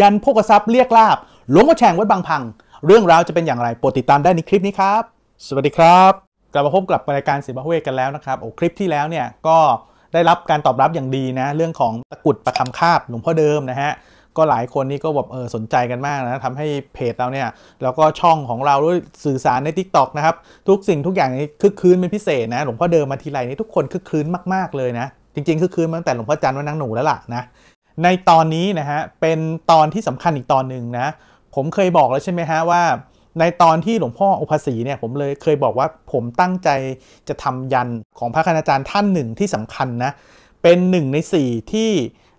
ยันโภกทรัพย์เรียกลาบหลวงพ่อแฉงวัดบางพัง เรื่องราวจะเป็นอย่างไรโปรดติดตามได้ในคลิปนี้ครับ สวัสดีครับ กลับมาพบกับรายการสิบะเวกันแล้วนะครับโอ้คลิปที่แล้วเนี่ย ก็ได้รับการตอบรับอย่างดีนะ เรื่องของตะกุดประคำคาบ หลวงพ่อเดิมนะฮะก็หลายคนนี่ก็แบบเออสนใจกันมากนะทำให้เพจเราเนี่ยแล้วก็ช่องของเราด้วยสื่อสารใน t ิ k t o อกนะครับทุกสิ่งทุกอย่างนี่คึกคืนเป็นพิเศษนะ หลวงพ่อเดิมมาทีไรนี่ทุกคนคึกคืนมากๆเลยนะ จริงๆคึกคืนมาตั้งแต่หลวงพ่อจันทร์วันนางหนูแล้วล่ะนะในตอนนี้นะฮะเป็นตอนที่สำคัญอีกตอนหนึ่งนะผมเคยบอกแล้วใช่ไหมฮะว่า ในตอนที่หลวงพ่ออุปสีเนี่ยผมเลยเคยบอกว่าผมตั้งใจจะทำยันของพระคณาจารย์ท่านหนึ่งที่สำคัญนะเป็นหนึ่งใน4ที่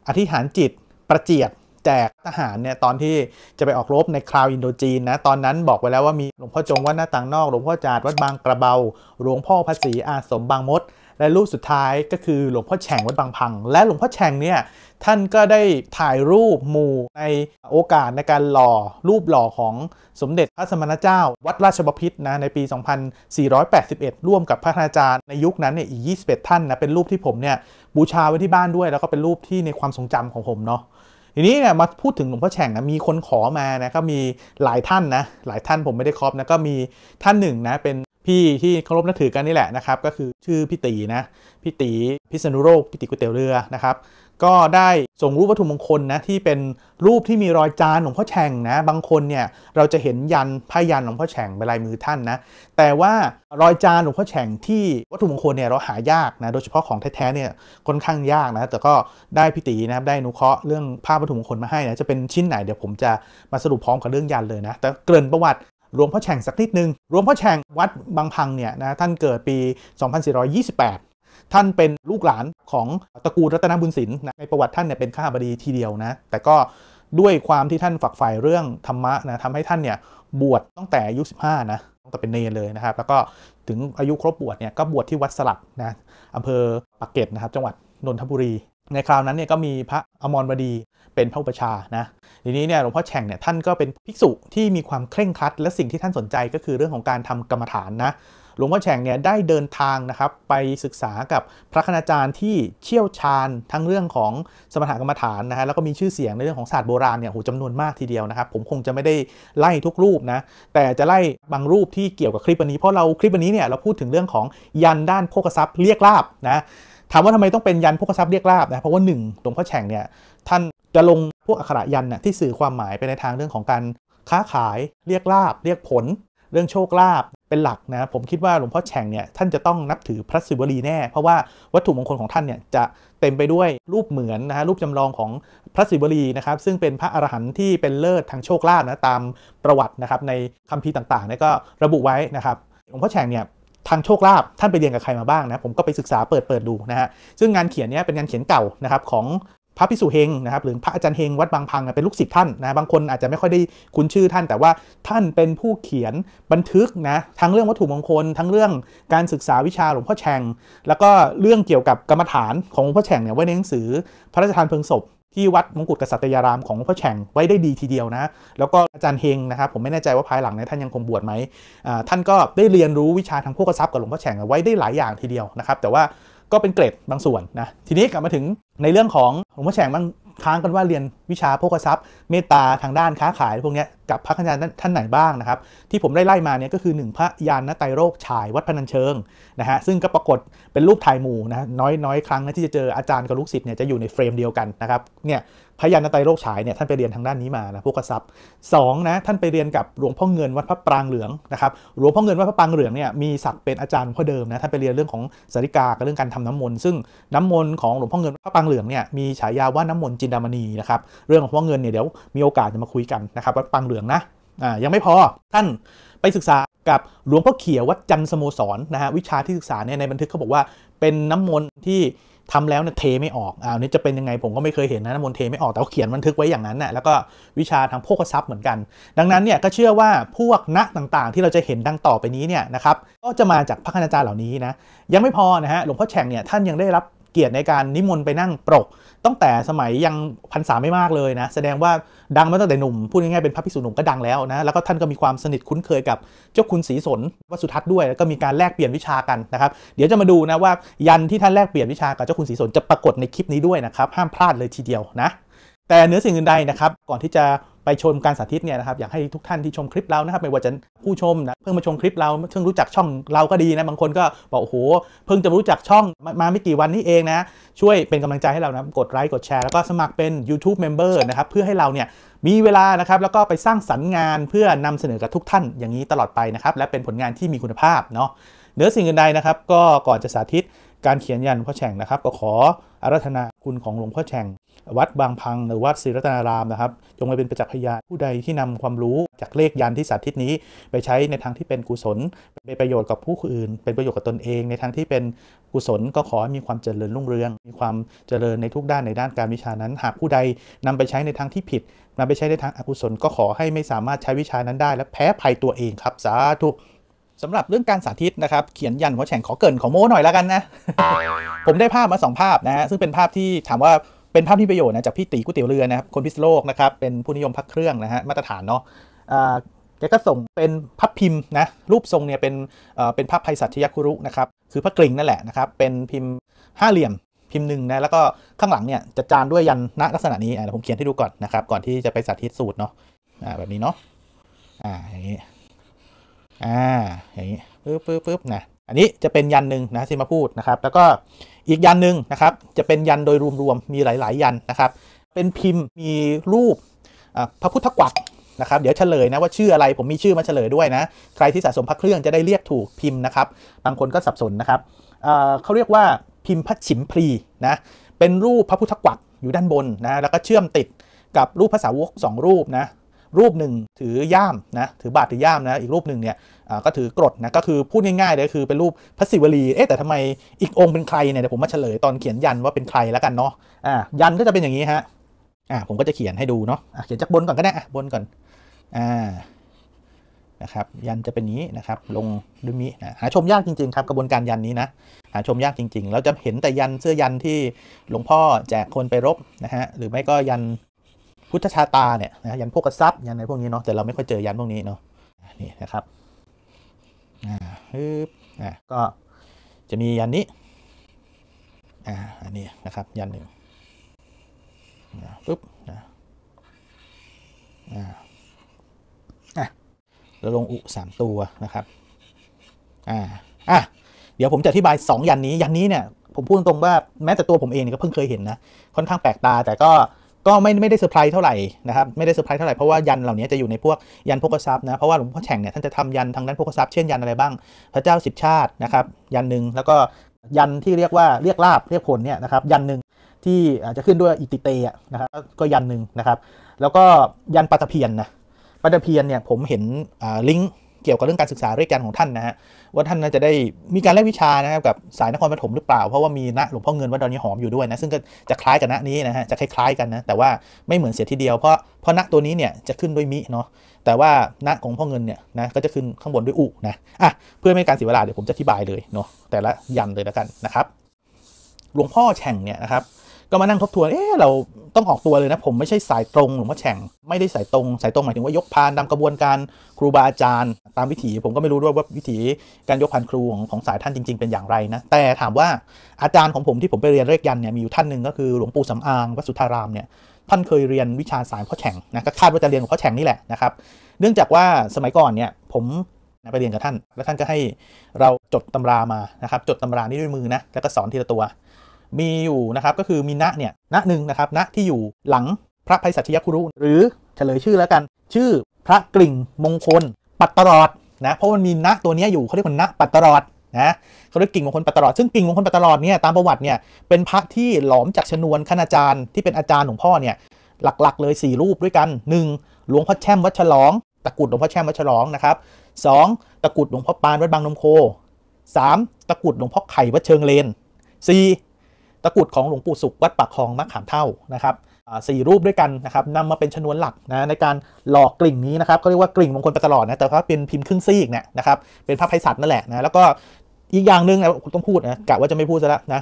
อธิษฐานจิตประเจียดแจกทหารเนี่ยตอนที่จะไปออกรบในคราวอินโดจีนนะตอนนั้นบอกไว้แล้วว่ามีหลวงพ่อจงวัดหน้าต่างนอก หลวงพ่อจาดวัดบางกระเบาหลวงพ่อภาษีอาสมบางมดและรูปสุดท้ายก็คือหลวงพ่อแฉ่งวัดบางพัง และหลวงพ่อแฉ่งเนี่ยท่านก็ได้ถ่ายรูปมูในโอกาสในการหล่อรูปหล่อของสมเด็จพระสมณเจ้าวัดราชบพิตรนะในปี 2481 ร่วมกับพระอาจารย์ในยุคนั้นเนี่ยอีก 21 ท่านนะเป็นรูปที่ผมเนี่ยบูชาไว้ที่บ้านด้วย แล้วก็เป็นรูปที่ในความทรงจำของผมเนาะทีนี้เนี่ยมาพูดถึงหลวงพ่อแฉ่งนะมีคนขอมานะก็มีหลายท่านนะหลายท่านผมไม่ได้ครอบนะก็มีท่านหนึ่งนะเป็นพี่ที่เคารพนับถือกันนี่แหละนะครับก็คือชื่อพี่ตีนะพี่ตีพิษณุโรคพี่ตีก๋วยเตี๋ยวเรือนะครับก็ได้ส่งรูปวัตถุมงคลนะที่เป็นรูปที่มีรอยจานหลวงพ่อแฉ่งนะบางคนเนี่ยเราจะเห็นยันพายันหลวงพ่อแฉ่งเป็นลายมือท่านนะแต่ว่ารอยจานหลวงพ่อแฉ่งที่วัตถุมงคลเนี่ยเราหายากนะโดยเฉพาะของแท้ๆเนี่ยค่อนข้างยากนะแต่ก็ได้พี่ตีนะครับได้นุเคราะห์เรื่องภาพวัตถุมงคลมาให้นะจะเป็นชิ้นไหนเดี๋ยวผมจะมาสรุปพร้อมกับเรื่องยันเลยนะแต่เกริ่นประวัติหลวงพ่อแฉ่งสักนิดนึงหลวงพ่อแฉ่งวัดบางพังเนี่ยนะท่านเกิดปี 2428 ท่านเป็นลูกหลานของตระกูลรัตนบุญศิลป์นะในประวัติท่านเนี่ยเป็นข้าบดีทีเดียวนะแต่ก็ด้วยความที่ท่านฝักใฝ่เรื่องธรรมะนะทำให้ท่านเนี่ยบวชตั้งแต่อายุ 15นะตั้งแต่เป็นเนรเลยนะครับแล้วก็ถึงอายุครบบวชเนี่ยก็บวชที่วัดสลับนะอำเภอปากเกร็ดนะครับจังหวัดนนทบุรีในคราวนั้นเนี่ยก็มีพระอมรบดีเป็นพระอุปชานะทีนี้เนี่ยหลวงพ่อแฉ่งเนี่ยท่านก็เป็นภิกษุที่มีความเคร่งครัด และสิ่งที่ท่านสนใจก็คือเรื่องของการทำกรรมฐานนะหลวงพ่อแฉ่งเนี่ยได้เดินทางนะครับไปศึกษากับพระคณาจารย์ที่เชี่ยวชาญทั้งเรื่องของสมถกรรมฐานนะฮะแล้วก็มีชื่อเสียงในเรื่องของศาสตร์โบราณเนี่ยโหจำนวนมากทีเดียวนะครับ ผมคงจะไม่ได้ไล่ทุกรูปนะแต่จะไล่บางรูปที่เกี่ยวกับคลิปวันนี้ เพราะเราคลิปวันนี้เนี่ยเราพูดถึงเรื่องของยันด้านโภคทรัพย์เรียกลาบนะถามว่าทำไมต้องเป็นยันพวกทรัพย์เรียกลาบนะเพราะว่าหนึ่งหลวงพ่อแฉ่งเนี่ยท่านจะลงพวกอักขระยันน่ะที่สื่อความหมายไปในทางเรื่องของการค้าขายเรียกลาบ เรียกผลเรื่องโชคลาบเป็นหลักนะผมคิดว่าหลวงพ่อแฉ่งเนี่ยท่านจะต้องนับถือพระศิวลีแน่เพราะว่าวัตถุมงคลของท่านเนี่ยจะเต็มไปด้วยรูปเหมือนนะฮะรูปจำลองของพระศิวลีนะครับซึ่งเป็นพระอรหันต์ที่เป็นเลิศทางโชคลาภนะตามประวัตินะครับในคัมภีร์ต่างๆเนี่ยก็ระบุไว้นะครับหลวงพ่อแฉ่งเนี่ยทางโชคลาภท่านไปเรียนกับใครมาบ้างนะผมก็ไปศึกษาเปิดเปิดดูนะฮะซึ่งงานเขียนนี้เป็นงานเขียนเก่านะครับของพระพิสุเฮงนะครับหรือพระอาจารย์เฮงวัดบางพัง เป็นลูกศิษย์ท่านนะบางคนอาจจะไม่ค่อยได้คุ้นชื่อท่านแต่ว่าท่านเป็นผู้เขียนบันทึกนะทั้งเรื่องวัตถุมงคล ทั้งเรื่องการศึกษาวิชาหลวงพ่อแฉงแล้วก็เรื่องเกี่ยวกับกรรมฐานของหลวงพ่อแฉงเนี่ยไว้ในหนังสือพระราชทานเพลิงศพที่วัดมงกุฎกษัตยารามของหลวงพ่อแฉ่งไว้ได้ดีทีเดียวนะ แล้วก็อาจารย์เฮงนะครับผมไม่แน่ใจว่าภายหลังเนี่ยท่านยังคงบวชไหมท่านก็ได้เรียนรู้วิชาทางพวกทรัพย์กับหลวงพ่อแฉ่งไว้ได้หลายอย่างทีเดียวนะครับ แต่ว่าก็เป็นเกรดบางส่วนนะทีนี้กลับมาถึงในเรื่องของหลวงพ่อแฉ่งบางค้างกันว่าเรียนวิชาพวกทรัพย์เมตตาทางด้านค้าขายพวกนี้กับพระัญญาท่านไหนบ้างนะครับ ที่ผมได้ไล่มาเนี่ยก็คือ 1 พระยานนาไตโรคฉาย วัดพนัญเชิงนะฮะซึ่งก็ปรากฏเป็นรูปถ่ายหมู่นะน้อยน้อยครั้งนะที่จะเจออาจารย์กับลูกศิษย์เนี่ยจะอยู่ในเฟรมเดียวกันนะครับเนี่ยพระยานนาไตโรคฉายเนี่ยท่านไปเรียนทางด้านนี้มานะพวกกระซับสองนะท่านไปเรียนกับหลวงพ่อเงิน วัดพระปรางเหลืองนะครับหลวงพ่อเงินวัดพระปรางเหลืองเนี่ยมีศักดิ์เป็นอาจารย์พ่อเดิมนะท่านไปเรียนเรื่องของสริกากับเรื่องการทำน้ำมนต์ซึ่งน้ำมนต์ของหลวงพ่อเงินวัดพระปรางเหลืองเนี่ยมีฉายาว่าน้ำมนต์จินดามณีนะครับเรื่องของพ่อเงินเนี่ยเดี๋ยวมีโอกาสจะมาคุยกันนะครับวัดปรางเหลือองนะ อ่า ยังไม่พอ ท่านไปศึกษากับหลวงพ่อเขียววัดจันสโมสรนะฮะ วิชาที่ศึกษาเนี่ยในบันทึกเขาบอกว่า เป็นน้ำมนต์ที่ทำแล้วเนี่ยเทไม่ออก อ้าวนี่จะเป็นยังไงผมก็ไม่เคยเห็นนะน้ำมนต์เทไม่ออกแต่เขาเขียนบันทึกไว้อย่างนั้นนะ่ะแล้วก็วิชาทางโวกทรัพย์เหมือนกัน ดังนั้นเนี่ยก็เชื่อว่าพวกนักต่างๆ ที่เราจะเห็นดังต่อไปนี้เนี่ยนะครับ ก็จะมาจากพระคณาจารย์เหล่านี้นะ ยังไม่พอนะฮะหลวงพ่อแฉ่งเนี่ยท่านยังได้รับเกียรติในการนิมนต์ไปนั่งปรกตั้งแต่สมัยยังพรรษาไม่มากเลยนะ แสดงว่าดังมาตั้งแต่หนุ่ม พูดง่ายๆเป็นพระภิกษุหนุ่ม ก็ดังแล้วนะ แล้วก็ท่านก็มีความสนิทคุ้นเคยกับเจ้าคุณศรีสนวสุทัศน์ด้วยแล้วก็มีการแลกเปลี่ยนวิชากันนะครับ เดี๋ยวจะมาดูนะว่ายันที่ท่านแลกเปลี่ยนวิชากับเจ้าคุณศรีสนจะปรากฏในคลิปนี้ด้วยนะครับห้ามพลาดเลยทีเดียวนะ แต่เนื้อสิ่งอื่นใดนะครับก่อนที่จะไปชมการสาธิตเนี่ยนะครับอยากให้ทุกท่านที่ชมคลิปเรานะครับไม่ว่าจะผู้ชมนะเพิ่งมาชมคลิปเราเพิ่งรู้จักช่องเราก็ดีนะบางคนก็บอกโอ้โหเพิ่งจะรู้จักช่องมาไม่กี่วันนี้เองนะช่วยเป็นกำลังใจให้เรานะกดไลค์กดแชร์แล้วก็สมัครเป็น YouTube Member นะครับเพื่อให้เราเนี่ยมีเวลานะครับแล้วก็ไปสร้างสรรค์งานเพื่อนำเสนอกับทุกท่านอย่างนี้ตลอดไปนะครับและเป็นผลงานที่มีคุณภาพเนาะเหนือสิ่งอื่นใดนะครับก็ก่อนจะสาธิตการเขียนยันพ่อแฉ่งนะครับก็ขออารัธนาคุณของหลวงพ่อแฉ่งวัดบางพัง หรือวัดศรีรัตนารามนะครับ จงไปเป็นประจักษ์พยานผู้ใดที่นำความรู้จากเลขยันที่สาธิตนี้ ไปใช้ในทางที่เป็นกุศลเป็นประโยชน์กับผู้อื่น เป็นประโยชน์กับตนเอง ในทางที่เป็นกุศลก็ขอให้มีความเจริญรุ่งเรือง มีความเจริญในทุกด้านในด้านการวิชานั้น หากผู้ใดนำไปใช้ในทางที่ผิดนำไปใช้ในทางอกุศลก็ขอให้ไม่สามารถใช้วิชานั้นได้ และแพ้ภัยตัวเองครับสาธุสำหรับเรื่องการสาธิตนะครับเขียนยันหัวแฉ่งขอเกินขอโม้หน่อยแล้วกันนะผมได้ภาพมา2ภาพนะฮะซึ่งเป็นภาพที่ถามว่าเป็นภาพที่ประโยชน์นะจากพี่ตีก๋วยเตี๋ยวเรือนะครับคนพิศโลกนะครับเป็นผู้นิยมพักเครื่องนะฮะมาตรฐานเนาะอ่าแกก็ส่งเป็นพับพิมพ์นะ รูปทรงเนี่ยเป็นเป็นภาพไพศาจยคุรุนะครับคือพระกริ่งนั่นแหละนะครับ เป็นพิมพ์ห้าเหลี่ยมพิมพ์หนึ่งนะ แล้วก็ข้างหลังเนี่ยจะจานด้วยยันณลักษณะนี้อ่าผมเขียนให้ดูก่อนนะครับก่อนที่จะไปสาธิตสูตรเนาะอ่าแบบนี้เนาะอ่าอย่างนี้อ่าอย่างนี้ปึ๊บปึ๊บปึ๊บนะอันนี้จะเป็นยันหนึ่งนะที่มาพูดนะครับ แล้วก็อีกยันหนึ่งนะครับจะเป็นยันโดยรวม ๆ มีหลายๆยันนะครับ เป็นพิมพ์ มีรูปพระพุทธกวักนะครับ เดี๋ยวเฉลยนะว่าชื่ออะไรผมมีชื่อมาเฉลยด้วยนะ ใครที่สะสมพระเครื่องจะได้เรียกถูกพิมพ์นะครับ บางคนก็สับสนนะครับเขาเรียกว่าพิมพ์พระฉิมพลีนะเป็นรูปพระพุทธกวักอยู่ด้านบนนะแล้วก็เชื่อมติดกับรูปภาษาวก 2 รูปนะรูปหนึ่งถือ ย่ามนะถือบาตรถือย่ามนะอีกรูปหนึ่งเนี่ยก็ถือกรดนะก็คือพูดง่ายๆเลยคือเป็นรูปพระศิวลีเอ๊ะแต่ทำไมอีกองค์เป็นใครเนี่ยเดี๋ยวผมมาเฉลยตอนเขียนยันว่าเป็นใครแล้วกันเนาะอ่ะยันก็จะเป็นอย่างนี้ฮะอ่ะผมก็จะเขียนให้ดูเนาะะเขียนจากบนก่อนก็ได้อ่ะบนก่อนอ่านะครับยันจะเป็นนี้นะครับลงดุมินะหาชมยากจริงๆครับกระบวนการยันนี้นะหาชมยากจริงๆเราจะเห็นแต่ยันเสื้อยันที่หลวงพ่อแจกคนไปรบนะฮะหรือไม่ก็ยันพุทธชาตาเนี่ยนะยันพวกกระซับยันในพวกนี้เนาะแต่เราไม่ค่อยเจอยันพวกนี้เนาะนี่นะครับอ่าฮึบอ่าก็จะมียันนี้อ่าอันนี้นะครับยันหนึ่งปุ๊บนะอ่าอ่ะเราลงอุสามตัวนะครับอ่าอ่ะเดี๋ยวผมจะอธิบาย 2 ยันนี้ยันนี้เนี่ยผมพูดตรงว่าแม้แต่ตัวผมเองก็เพิ่งเคยเห็นนะค่อนข้างแปลกตาแต่ก็ก็ไม่ไม่ได้เซอร์ไพรส์เท่าไหร่นะครับไม่ได้เซอร์ไพรส์เท่าไหร่เพราะว่ายันเหล่านี้จะอยู่ในพวกยันพกทรัพย์นะเพราะว่าหลวงพ่อแฉ่งเนี่ยท่านจะทำยันทางด้านพกทรัพย์เช่นยันอะไรบ้างพระเจ้าสิบชาตินะครับยันหนึ่ง แล้วก็ยันที่เรียกว่าเรียกลาบเรียกผลเนี่ยนะครับยันหนึ่งที่อาจจะขึ้นด้วยอิติเตะนะครับก็ยันหนึ่งนะครับแล้วก็ยันปัตเพียนนะปัตเพียนเนี่ยผมเห็นลิงก์เกี่ยวกับเรื่องการศึกษาเรื่องการของท่านนะฮะว่าท่านน่าจะได้มีการแลกวิชานะครับกับสายนครปฐมหรือเปล่า เพราะว่ามีณหลวงพ่อเงินวัดดอนยี่หอมอยู่ด้วย นะซึ่งก็จะคล้ายกับณนี้นะฮะจะคล้ายๆกันนะแต่ว่าไม่เหมือนเสียทีเดียวเพราะเพราะณตัวนี้เนี่ยจะขึ้นด้วยมิเนาะแต่ว่าณของพ่อเงินเนี่ยนะก็จะขึ้นข้างบนด้วยอุนะอ่ะเพื่อไม่การเสียเวลาเดี๋ยวผมจะอธิบายเลยเนาะแต่ละยันเลยแล้วกันนะครับ หลวงพ่อแฉ่งเนี่ยนะครับก็มานั่งทบทวนเอ๊ะเราต้องออกตัวเลยนะผมไม่ใช่สายตรงหลวงพ่อแฉ่งไม่ได้สายตรง สายตรงหมายถึงว่ายกพานตามกระบวนการครูบาอาจารย์ตามวิถี ผมก็ไม่รู้ด้วยว่าวิถีการยกพานครู ของของสายท่านจริงๆ เป็นอย่างไรนะแต่ถามว่าอาจารย์ของผมที่ผมไปเรียนเลขยันเนี่ยมีอยู่ท่านหนึ่งก็คือหลวงปู่สำอางวัสุทธารามเนี่ยท่านเคยเรียนวิชาสายพ่อแฉ่งนะก็คาดว่าจะเรียนกับพ่อแฉ่งนี่แหละนะครับเนื่องจากว่าสมัยก่อนเนี่ยผมไปเรียนกับท่าน แล้วท่านก็ให้เราจดตำรามานะครับ จดตำรานี้ด้วยมือนะแล้วก็สอนทีละตัวมีอยู่ นะ ครับ ก็คือมีณเนี่ยณหนึ่งนะครับณที่อยู่หลังพระภัยสัชยคุรุ หรือเฉลยชื่อแล้วกัน ชื่อพระกลิ่ง มงคลปัตตรอด นะ เพราะ มันมีณตัวนี้อยู่เขาเรียกว่าณปัตตรอดนะเขาเรียกกิ่งมงคลปัตตลอดซึ่งกิ่งมงคลปัตตลอดเนี่ยตามประวัติเนี่ยเป็นพระที่หลอมจากชนวนคณาจารย์ที่เป็นอาจารย์หลวงพ่อเนี่ยหลักๆเลย4รูปด้วยกัน 1. หลวงพ่อแช่มวัดฉลองตะกุดหลวงพ่อแช่มวัดฉลองนะครับ 2. ตะกุดหลวงพ่อปานวัดบางนมโค 3. ตะกุดหลวงพ่อไข่วัดเชิงเลน 4. ตะกุดของหลวงปู่สุขวัดปากคลองมะขามเท่านะครับสี่รูปด้วยกันนะครับนำมาเป็นชนวนหลักนะในการหลอกกลิ่งนี้นะครับก็เรียกว่ากลิ่งมงคลไปตลอดนะแต่ว่าเป็นพิมพ์ครึ่งซีกเนี่ยนะครับเป็นพระไพศาลนั่นแหละนะแล้วก็อีกอย่างหนึ่งนะต้องพูดนะกะว่าจะไม่พูดซะแล้วนะ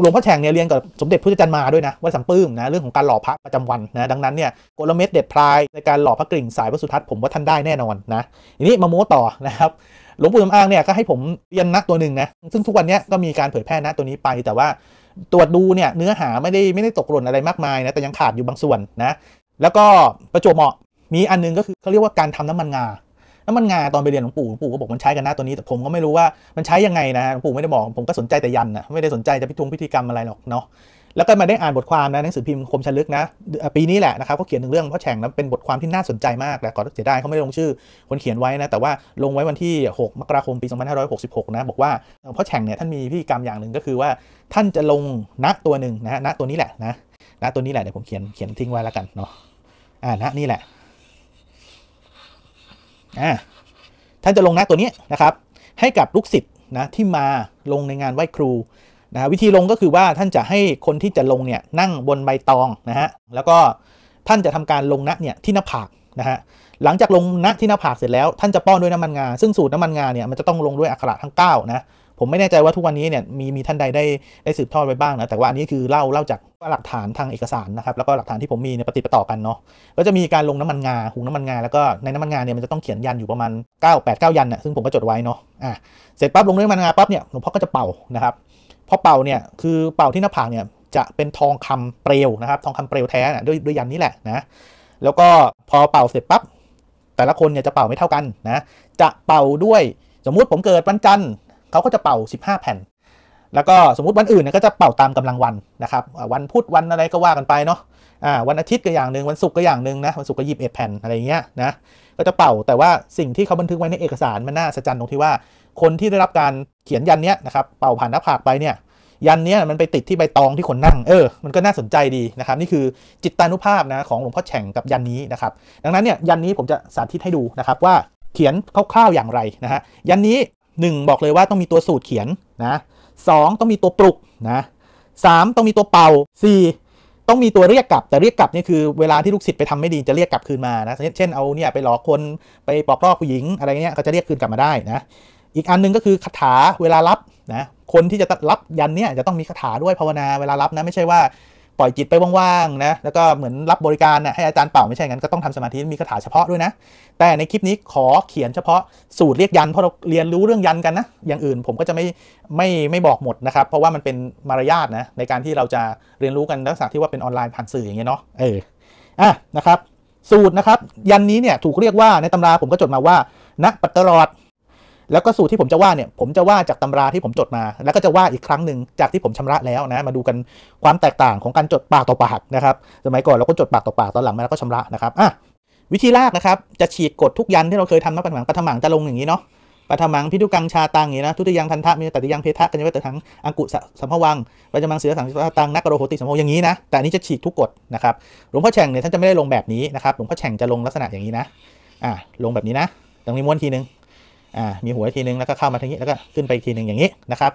หลวงพ่อแฉ่งเนี่ยเรียนกับสมเด็จพระจันทร์มาด้วยนะว่าสัมปื้มนะเรื่องของการหล่อพระประจำวันนะดังนั้นเนี่ยกลเม็ดเด็ดพลายในการหล่อพระกลิ่งสายพระสุทัศน์ผมว่าท่านได้แน่นอนนะทีนี้มาโม้ต่อนะครับหลวงปู่สำอางเนี่ยก็ให้ผมเรียนนักตัวหนึ่งนะซึ่งทุกวันนี้ก็มีการเผยแพร่นะตัวนี้ไปแต่ว่าตรวจดูเนี่ยเนื้อหาไม่ได้ไม่ได้ตกหล่นอะไรมากมายนะแต่ยังขาดอยู่บางส่วนนะ แล้วก็ประจวบเหมาะมีอันนึงก็คือเขาเรียกว่าการทำน้ำมันงา น้ำมันงาตอนไปเรียนหลวงปู่หลวงปู่ก็บอกมันใช้กันนะตัวนี้แต่ผมก็ไม่รู้ว่ามันใช้ยังไงนะหลวงปู่ไม่ได้บอก ผมก็สนใจแต่ยันนะไม่ได้สนใจจะพิทุงพิธีกรรมอะไรหรอกเนาะแล้วก็มาได้อ่านบทความนะหนังสือพิมพ์คมชลึกนะปีนี้แหละนะครับเขาเขียนถึงเรื่องพ่อแฉ่งนะเป็นบทความที่น่าสนใจมากแต่ก่อนเสียดายเขาไม่ลงชื่อ คนเขียนไว้นะ แต่ว่าลงไว้วันที่6มกราคมปี2566นะบอกว่าพ่อแฉ่งเนี่ยท่านมีพิธีกรรมอย่างหนึ่งก็คือว่า ท่านจะลงนกตัวหนึ่งนะนกตัวนี้แหละนะนกตัวนี้แหละเดี๋ยวผมเขียนเขียนทิ้งไว้แล้วกันเนาะอ่าะนี่แหละอ่าท่านจะลงนกตัวนี้นะครับ ให้กับลูกศิษย์นะ ที่มาลงในงานไหว้ครูนะวิธีลงก็คือว่าท่านจะให้คนที่จะลงเนี่ยนั่งบนใบตองนะฮะแล้วก็ท่านจะทำการลงณเนี่ยที่หน้าผากนะฮะหลังจากลงณที่หน้าผากเสร็จแล้วท่านจะป้อนด้วยน้ำมันงา ซึ่งสูตรน้ำมันงาเนี่ยมันจะต้องลงด้วยอักขระทั้ง9นะผมไม่แน่ใจว่าทุกวันนี้เนี่ยมีมีท่านใดได้ได้สืบทอดไปบ้างนะแต่ว่า อันนี้คือเล่า เล่าจากหลักฐานทางเอกสารนะครับแล้วก็หลักฐานที่ผมมีในปฏิปต่อกันเนาะก็จะมีการลงน้ำมันงาหุงน้ำมันงาแล้วก็ในน้ำมันงาเนี่ยมันจะต้องเขียนยันอยู่ประมาณ9 8 9 ยันน่ะซึ่งผมก็จดไว้เนาะอ่ะเสร็จปั๊บลงด้วยน้ำมันงาปั๊บเนี่ยหลวงพ่อก็จะเป่านะครับพอเป่าเนี่ย คือเป่าที่หน้าผากเนี่ยจะเป็นทองคำเปลวนะครับ ทองคำเปลวแท้นะด้วยด้วยยันนี้แหละนะ แล้วก็พอเป่าเสร็จปั๊บ แต่ละคนเนี่ยจะเป่าไม่เท่ากันนะ จะเป่าด้วยสมมุติผมเกิดวันจันทร์ เขาก็จะเป่า 15 แผ่น แล้วก็สมมติวันอื่นเนี่ยก็จะเป่าตามกำลังวันนะครับ วันพุธวันอะไรก็ว่ากันไปเนาะวันอาทิตย์ก็อย่างหนึ่งวันศุกร์ก็อย่างหนึ่งนะ วันศุกร์ก็ยีิบเอ็ดแผ่นอะไรเงี้ยนะ ก็จะเป่าแต่ว่าสิ่งที่เขาบันทึกไว้ในเอกสารมันน่าสะใจตรงที่ว่าคนที่ได้รับการเขียนยันเนี้ยนะครับเป่าผ่านหน้าผากไปเนี่ย ยันเนี้ยมันไปติดที่ใบตองที่คนนั่งเออมันก็น่าสนใจดีนะครับ นี่คือจิตตานุภาพนะของหลวงพ่อแฉ่งกับยันนี้นะครับ ดังนั้นเนี่ยยันนี้ผมจะสาธิตให้ดูนะครับว่าเขียนคร่าวๆอย่างไรนะฮะยันนี้ 1 บอกเลยว่าต้องมีตัวสูตรเขียนนะสต้องมีตัวปลุกนะสต้องมีตัวเป่า4ต้องมีตัวเรียกกลับแต่เรียกกลับนี่คือเวลาที่ลูกศิษย์ไปทำไม่ดีจะเรียกกลับคืนมานะเช่นเอาเนี่ยไปหลอกคนไปปลอกลอกผู้หญิงอะไรเงี้ยเขาจะเรียกคืนกลับมาได้นะอีกอันนึงก็คือคาถาเวลารับนะ คนที่จะรับยันเนี่ยจะต้องมีคาถาด้วยภาวนาเวลารับนะไม่ใช่ว่าปล่อยจิตไปว่างๆนะ แล้วก็เหมือนรับบริการนะให้อาจารย์เป่า ไม่ใช่งั้นก็ต้องทำสมาธิมีคาถาเฉพาะด้วยนะ แต่ในคลิปนี้ขอเขียนเฉพาะสูตรเรียกยัน เพราะเราเรียนรู้เรื่องยันกันนะ อย่างอื่นผมก็จะไม่ไม่ไม่บอกหมดนะครับ เพราะว่ามันเป็นมารยาทนะในการที่เราจะเรียนรู้กันลักษณะที่ว่าเป็นออนไลน์ผ่านสื่ออย่างเงี้ยเนาะ เอออ่ะนะครับ สูตรนะครับยันนี้เนี่ยถูกเรียกว่าในตำราผมก็จดมาว่านะปัตตลอดแล้วก็สูตรที่ผมจะว่าเนี่ยผมจะว่าจากตำราที่ผมจดมา แล้วก็จะว่าอีกครั้งหนึ่งจากที่ผมชำระแล้วนะ มาดูกันความแตกต่างของการจดปากต่อปากนะครับสมัยก่อนเราก็จดปากต่อปาก ตอนหลังมาแล้วก็ชำระนะครับอ่ะวิธีแรกนะครับ จะฉีกกดทุกยันที่เราเคยทำมาปัญหาปัทมังจะลงอย่างนี้เนาะปัทมัง พิทุกังชาตังอย่างนี้นะทุติยังทันทะมีตัติยังเพทะกันยังไม่แต่ทั้งอังกุสัมภวังปัจมังเสือสังตังนักโรโหติสัมภวอย่างนี้นะแต่อันนี้จะฉีกทุกกฎนะครับหลวงพ่อแฉ่งเนี่ยท่านจะไม่ได้ลงแบบนี้นะครับหลวงพ่อแฉ่งจะลงลักษณะอย่างนี้นะอ่ะลงแบบนี้นะตรงนี้ม้วนทีนึง่ามีหัวทีนึงแล้วก็เข้ามาทางนี้ แล้วก็ขึ้นไปทีนึงอย่างนี้นะครับ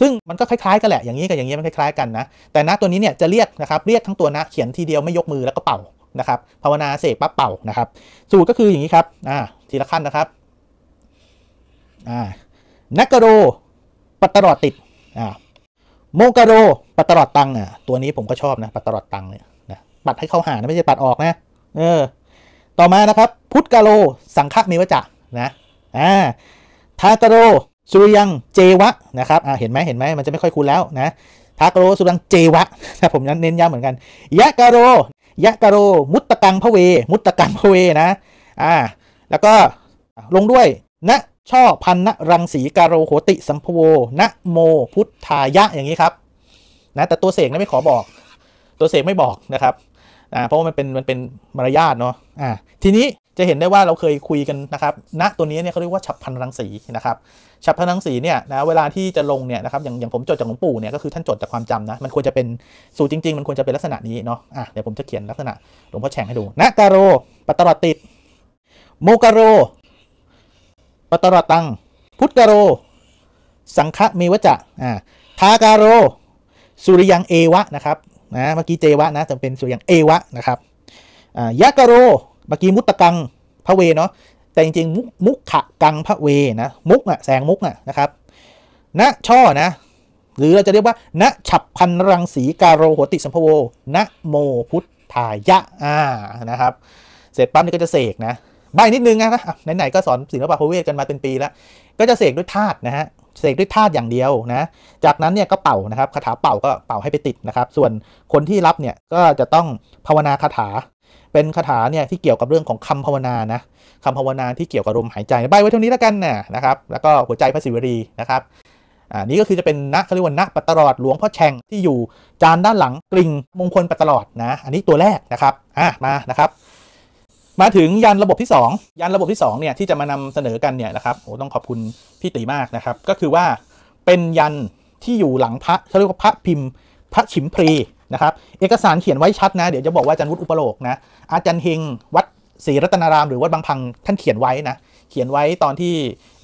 ซึ่งมันก็คล้ายๆกันแหละ อย่างนี้กับอย่างนี้มันคล้าย ๆกันนะ แต่นะตัวนี้เนี่ยจะเรียกนะครับเรียกทั้งตัวนะเขียนทีเดียวไม่ยกมือ แล้วก็เป่านะครับ ภาวนาเสกปั๊บเป่านะครับ สูตรก็คืออย่างนี้ครับอ่าทีละขั้นนะครับอ่านักโรปัตตลอดติดอ่าโมกโรปัตตลอดตังอ่ะตัวนี้ผมก็ชอบนะ ปัตตลอดตังเนี่ยนะปัดให้เข้าหานะไม่ใช่ปัดออกนะ เออ ต่อมานะครับ พุทธกโรสังฆเมวจะนะอ่าทากโรสุริยังเจวะนะครับอ่าเห็นไหมเห็นไหมมันจะไม่ค่อยคุ้นแล้วนะทากโรสุริยังเจวะนะผมเน้นย้ำเหมือนกัน ยะกโร ยะกโร มุตตะกังพระเวมุตตะกังพระเวนะ อ่าแล้วก็ลงด้วยนะช่อพันนะรังสี กาโรโหติสัมพโว นะโมพุทธายะอย่างนี้ครับนะแต่ตัวเสกยงไม่ขอบอก ตัวเสกไม่บอกนะครับอ่าเพราะว่ามันเป็นมันเป็นมารยาทเนาะอ่าทีนี้จะเห็นได้ว่าเราเคยคุยกันนะครับณนะตัวนี้เนี่ยเขาเรียกว่าฉับพันรังสีนะครับ ฉับพันรังสีเนี่ยนะเวลาที่จะลงเนี่ยนะครับอย่างอย่างผมจดจากหลวงปู่เนี่ยก็คือท่านจดจากความจำนะมันควรจะเป็นสูตรจริงๆ มันควรจะเป็นลักษณะนี้เนาะอ่ะเดี๋ยวผมจะเขียนลักษณะหลวงพ่อแฉ่งให้ดูนะการโรปัตตรติดโมกโรปัตตรตังพุทธกโร สังฆเมวจะอ่าทาการโรสุริยังเอวะนะครับนะเมื่อกี้เจวะนะจะเป็นสุริยังเอวะนะครับอ่ายะกโรมื่อกี้มุตตะกังพระเวเนาะ แต่จริงๆ มุขขะกังพระเวนะ มุกอะแสงมุกอะนะครับ ณช่อนะ หรือเราจะเรียกว่า ณฉับพันรังสีกาโรโหติสัมภโวณโมพุทธายะอ่านะครับ เสร็จปั๊บนี่ก็จะเสกนะ ใบนิดนึงนะไหนๆก็สอนศิลปะพระเวทกันมาเป็นปีแล้วก็จะเสกด้วยธาตุนะฮะ เสกด้วยธาตุอย่างเดียวนะ จากนั้นเนี่ยก็เป่านะครับ คาถาเป่าก็เป่าให้ไปติดนะครับ ส่วนคนที่รับเนี่ยก็จะต้องภาวนาคาถาเป็นคาถาเนี่ยที่เกี่ยวกับเรื่องของคำภาวนานะคำภาวนาที่เกี่ยวกับลมหายใจใบไว้เท่านี้แล้วกันนะนะครับ แล้ว ก็ หัวใจพระศิวรีนะครับอ่านี้ ก็คือ จะเป็นนะเขาเรียกว่านะปัตตลอดหลวงพ่อแชงที่อยู่จาน ด้านหลังกลิ่งมงคลปัตตลอดนะอันนี้ตัวแรกนะครับอ่ะมานะครับ มาถึงยันระบบที่ 2 ยันระบบที่2เนี่ยที่จะมานำเสนอกันเนี่ยนะครับโอ้ต้องขอบคุณพี่ตีมากนะครับ ก็คือว่าเป็นยันที่อยู่หลังพระเขาเรียกว่าพระพิมพ์ พระฉิมพรีนะครับเอกสารเขียนไว้ชัดนะเดี๋ยวจะบอกว่าอาจารย์วุฒิอุปโลกนะอาจารย์เฮงวัดศรีรัตนารามหรือวัดบางพังท่านเขียนไว้นะเขียนไว้ตอนที่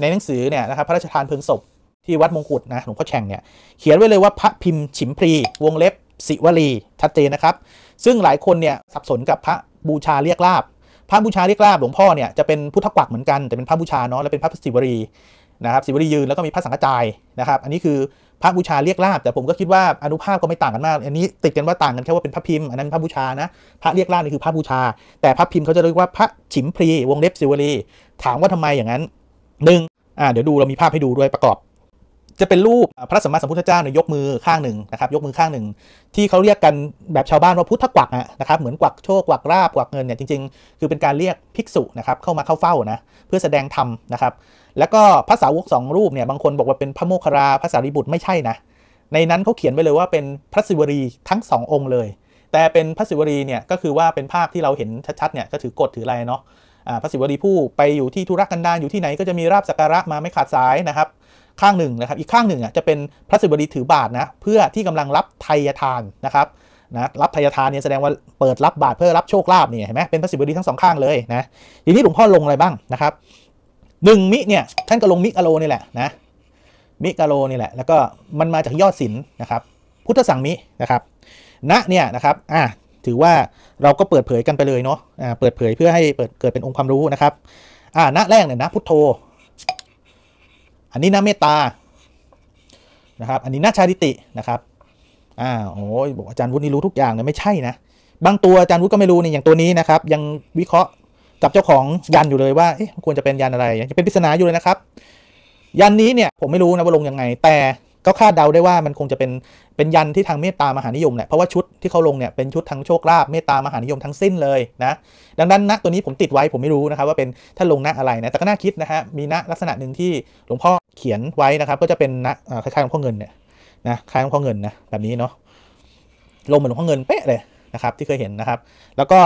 ในหนังสือเนี่ยนะครับพระราชทานเพลิงศพที่วัดมงกุฎนะหลวงพ่อแฉ่งเนี่ยเขียนไว้เลยว่าพระพิมพ์ฉิมพรีวงเล็บสิวลีชัดเจนนะครับ ซึ่งหลายคนเนี่ยสับสนกับพระบูชาเรียกลาบ พระบูชาเรียกลาบหลวงพ่อเนี่ยจะเป็นพุทธกวักเหมือนกันแต่เป็นพระบูชาเนาะและเป็นพระศิวลีนะครับศิวลียืนแล้วก็มีพระสังฆจายนะครับ อันนี้คือพระบูชาเรียกลาบแต่ผมก็คิดว่าอนุภาพก็ไม่ต่างกันมากอันนี้ติดกันว่าต่างกันแค่ว่าเป็นพระพิมพ์อันนั้นพระบูชานะ พระเรียกลาบนี่คือพระบูชา แต่พระพิมพ์เขาจะเรียกว่าพระฉิมพรีวงเล็บสิวลีถามว่าทำไมอย่างนั้นหนึ่งอ่าเดี๋ยวดูเรามีภาพให้ดูด้วยประกอบ จะเป็นรูปพระสมมาสมพุทธเจ้าเนี่ยยกมือข้างหนึ่งนะครับ ยกมือข้างหนึ่งที่เขาเรียกกันแบบชาวบ้านว่าพุทธกวักนะครับเหมือนกวักโชคกวักราบกวักเงินเนี่ยจริงๆ คือเป็นการเรียกภิกษุนะครับเข้ามาเข้าเฝ้านะ เพื่อแสดงธรรมนะครับแล้วก็พระสาวกสองรูปเนี่ยบางคนบอกว่าเป็นพระโมคคราพระสารีบุตรไม่ใช่นะในนั้นเขาเขียนไว้เลยว่าเป็นพระศิวรีทั้งสององค์เลย แต่เป็นพระศิวรีเนี่ยก็คือว่าเป็นภาพที่เราเห็นชัดๆเนี่ยก็ถือกดถือ อะไรเนาะพระศิวรีผู้ไปอยู่ที่ธุรกันดารอยู่ที่ไหนก็จะมีราบ สักการะมาไม่ขาดสายนะครับข้างหนึ่งนะครับอีกข้างหนึ่งอ่ะจะเป็นพระศิวรีถือบาทนะเพื่อที่กำลังรับไทยทานนะครับนะรับทยทานเนี่ยแสดงว่าเปิดรับบาทเพื่อรับโชคลาภเนี่ยเห็นไหมเป็นพระศิวรีทั้งสองข้างเลยนะทีนี้หลวงพ่อลงอะไรบ้างนะครับหนึ่งมิเนี่ยท่านก็ลงมิกาโลนี่แหละนะมิกาโลนี่แหละ แล้วก็มันมาจากยอดศิลนะครับ พุทธสังมิ นะครับ ณเนี่ยนะครับอ่าถือว่าเราก็เปิดเผยกันไปเลยเนาะอ่าเปิดเผยเพื่อให้เปิดเกิดเป็นองค์ความรู้นะครับอ่าณแรกเนี่ยนะพุทโธ อันนี้นะเมตตานะครับอันนี้นะชาติตินะครับอ่าโอ้ยบอกอาจารย์วุฒินี่รู้ทุกอย่างเลยไม่ใช่นะ บางตัวอาจารย์วุฒิก็ไม่รู้นี่อย่างตัวนี้นะครับ ยังวิเคราะห์กับเจ้าของยันอยู่เลยว่าเอ๊ะควรจะเป็นยันอะไรจะเป็นปริศนาอยู่เลยนะครับ ยันนี้เนี่ยผมไม่รู้นะว่าลงยังไงแต่ก็คาดเดาได้ว่ามันคงจะเป็นเป็น ยันที่ทางเมตตามหานิยมแหละเพราะว่าชุดที่เขาลงเนี่ยเป็นชุดทางโชคลาภเมตตามหานิยมทั้งสิ้นเลยนะดังนั้นนักตัวนี้ผมติดไว้ผมไม่รู้นะครับว่าเป็นท่านลงน้อะไรนะแต่ก็น่าคิดนะฮะมีณลักษณะหนึ่งที่หลวงพ่อเขียนไว้นะครับ ก็จะเป็นนะคล้ายๆหลวงพ่อเงินเนี่ยนะคล้ายหลวงพ่อเงินนะแบบนี้เนาะลงเหมือนหลวงพ่อเงินเป๊ะเลยนะครับ ที่เคยเห็นนะครับ แล้วก็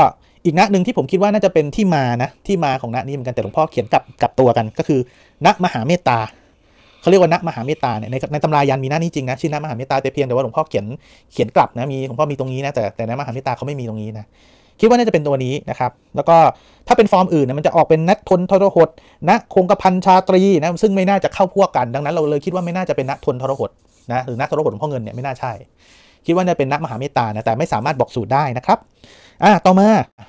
อีกณหนึ่งที่ผมคิดว่าน่าจะเป็นที่มานะที่มาของณนี้เหมือนกันแต่หลวงพ่อเขียนกลับกลับตัวกัน ก็คือณมหาเมตตาเขาเรียกว่าณมหาเมตตาเนี่ยในในตำรายันมีหน้านี้จริงนะชื่อณมหาเมตตาแต่เพียงแต่ว่าหลวงพ่อเขียนเขียนกลับนะมีหลวงพ่อมีตรงนี้นะแต่แต่ณมหาเมตตาเขาไม่มีตรงนี้นะคิดว่าน่าจะเป็นตัวนี้นะครับแล้วก็ถ้าเป็นฟอร์มอื่นเนี่ยมันจะออกเป็นนัทนทรหดนะคงกระพันชาตรีนะซึ่งไม่น่าจะเข้าพวกกัน ดังนั้น เราเลยคิดว่าไม่น่าจะเป็นนัทนทรหดนะหรือนัดทรหดหลวงพ่อเงินเนี่ยไม่น่าใช่ คิดว่าจะเป็นนัมหาเมตตานะแต่ไม่สามารถบอกสูตรได้นะครับอ่ะ ต่อมา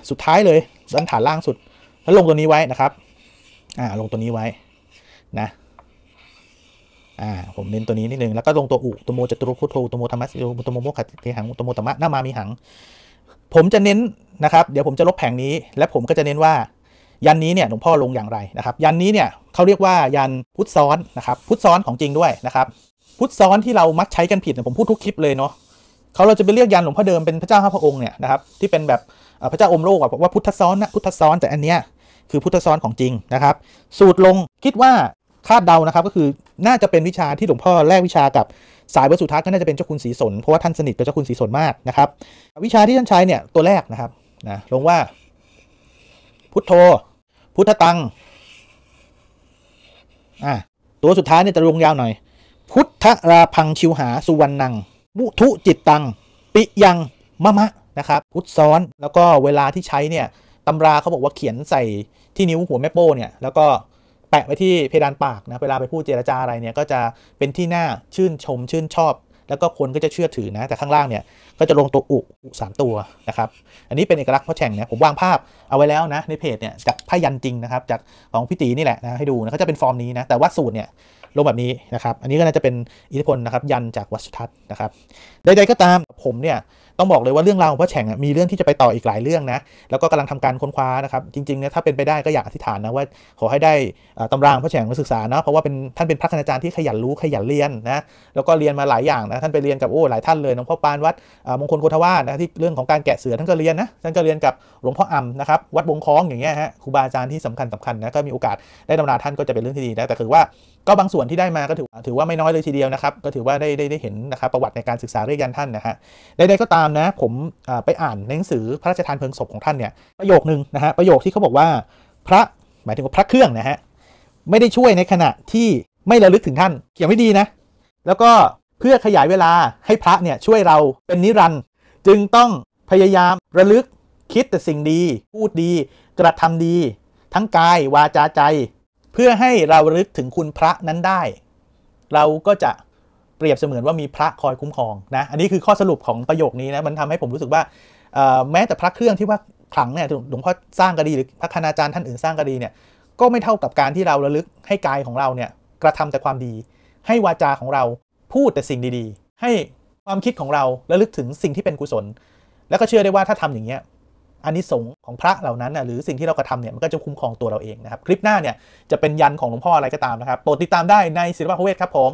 สุดท้ายเลยด้านฐานล่างสุด แล้วลงตัวนี้ไว้นะครับ อ่า ลงตัวนี้ไว้นะ อ่า ผมเน้นตัวนี้นิดนึงแล้วก็ลงตัวอุตโมจตุรุพุทโธตโมธรรมะโิตโมโมขัดเทหังตโมธรรมะหน้ามามีหัง ผมจะเน้นนะครับ เดี๋ยวผมจะลบแผงนี้ และผมก็จะเน้นว่า ยันนี้เนี่ย หลวงพ่อลงอย่างไรนะครับ ยันนี้เนี่ยเขาเรียกว่ายันพุทธซ้อนนะครับ พุทธซ้อนของจริงด้วยนะครับ พุทธซ้อนที่เรามักใช้กันผิดผมพูดทุกคลิปเลยเนาะเขาเราจะไปเรียกยันหลวงพ่อเดิม เป็นพระเจ้าห้าพระองค์เนี่ยนะครับที่เป็นแบบพระเจ้าอมโลกอะว่าพุทธซ้อนนะพุทธซ้อนแต่อันเนี้ยคือพุทธซ้อนของจริงนะครับ สูตรลงคิดว่าคาดเดานะครับก็คือน่าจะเป็นวิชาที่หลวงพ่อแลกวิชากับสายวัสุทัศน์ก็น่าจะเป็นเจ้าคุณศรีสนเพราะว่าท่านสนิทกับเจ้าคุณศรีสนมากนะครับวิชาที่ท่านใช้เนี่ยตัวแรกนะครับนะลงว่า พุทโธ พุทธตังอ่าตัวสุดท้ายเนี่ยจะลงยาวหน่อย พุทธราพังชิวหาสุวรรณังมุทุจิตตังปิยังมะมะนะครับพุทซ้อนแล้วก็เวลาที่ใช้เนี่ยตำราเขาบอกว่าเขียนใส่ที่นิ้วหัวแม่โป้เนี่ยแล้วก็แปะไว้ที่เพดานปากนะเวลาไป พูด เจรจาอะไรเนี่ยก็จะเป็นที่น่าชื่นชม ชื่นชอบ แล้วก็คนก็จะเชื่อถือนะแต่ข้างล่างเนี่ยก็จะลงตัวอุอุสามตัวนะครับอันนี้เป็นเอกลักษณ์พ่อแฉ่งนะผมวางภาพเอาไว้แล้วนะ ในเพจเนี่ยจากพยันจริงนะครับจากของพี่ตีนี่แหละนะให้ดูนะเขาจะเป็นฟอร์มนี้นะแต่ว่าสูตรเนี่ยลงแบบนี้นะครับ อันนี้ก็น่าจะเป็นอิทธิพลนะครับยันจากวัชทัศน์นะครับใดๆก็ตามผมเนี่ยต้องบอกเลยว่าเรื่องราวของพ่อแฉ่งมีเรื่องที่จะไปต่ออีกหลายเรื่องนะแล้วก็กำลังทำการค้นคว้านะครับจริงๆเนี่ยถ้าเป็นไปได้ก็อยากอธิษฐานนะว่าขอให้ได้ตำรางพ่อแฉ่งมาศึกษาเนาะเพราะว่าเป็นท่านเป็นพระคณาจารย์ที่ขยันรู้ขยันเรียนนะแล้วก็เรียนมาหลายอย่างนะท่านไปเรียนกับโอ้หลายท่านเลยหลวงพ่อปานวัดมงคลโคทวานะที่เรื่องของการแกะเสือท่านก็เรียนนะท่านก็เรียนกับหลวงพ่ออ่ำนะครับวัดบงคล้องอย่างเงี้ยฮะครูบาอาจารย์ที่สำคัญสำคัญนะก็มีโอกาสได้ตำราท่านก็จะเป็นเรื่องที่ดีนะแต่คือว่าก็บางส่วนที่ได้มาก็ถือถือว่าไม่น้อยเลยทีเดียวนะครับก็ถือว่าได้ได้ได้เห็นนะครับประวัติในการศึกษาเร่องยันท่านนะฮะใดๆก็ตามามนะผมไปอ่านในหนังสือพระราชทานเพลิงศพของท่านเนี่ยประโยคนึงนะฮะประโยคที่เขาบอกว่าพระหมายถึงว่าพระเครื่องนะฮะไม่ได้ช่วยในขณะที่ไม่ระลึกถึงท่านเขียนไม่ดีนะแล้วก็เพื่อขยายเวลาให้พระเนี่ยช่วยเราเป็นนิรันด์จึงต้องพยายามระลึกคิดแต่สิ่งดี พูดดีกระทำดี ทั้งกายวาจาใจ เพื่อให้เราระลึกถึงคุณพระนั้นได้ เราก็จะเปรียบเสมือนว่ามีพระคอยคุ้มครองนะ อันนี้คือข้อสรุปของประโยคนี้นะ มันทำให้ผมรู้สึกว่าแม้แต่พระเครื่องที่ว่าขลังเนี่ยหลวงพ่อสร้างก็ดีหรือพระคณาจารย์ท่านอื่นสร้างก็ดีเนี่ย ก็ไม่เท่ากับการที่เราระลึกให้กายของเราเนี่ยกระทำแต่ความดี ให้วาจาของเราพูดแต่สิ่งดีๆ ให้ความคิดของเราระลึกถึงสิ่งที่เป็นกุศล แล้วก็เชื่อได้ว่าถ้าทำอย่างเงี้ยอันนี้สงของพระเหล่านั้นนะหรือสิ่งที่เรากระทำเนี่ย มันก็จะคุ้มครองตัวเราเองนะครับ คลิปหน้าเนี่ยจะเป็นยันของหลวงพ่ออะไรก็ตามนะครับโปรดติดตามได้ในศิลปะพเวทครับผม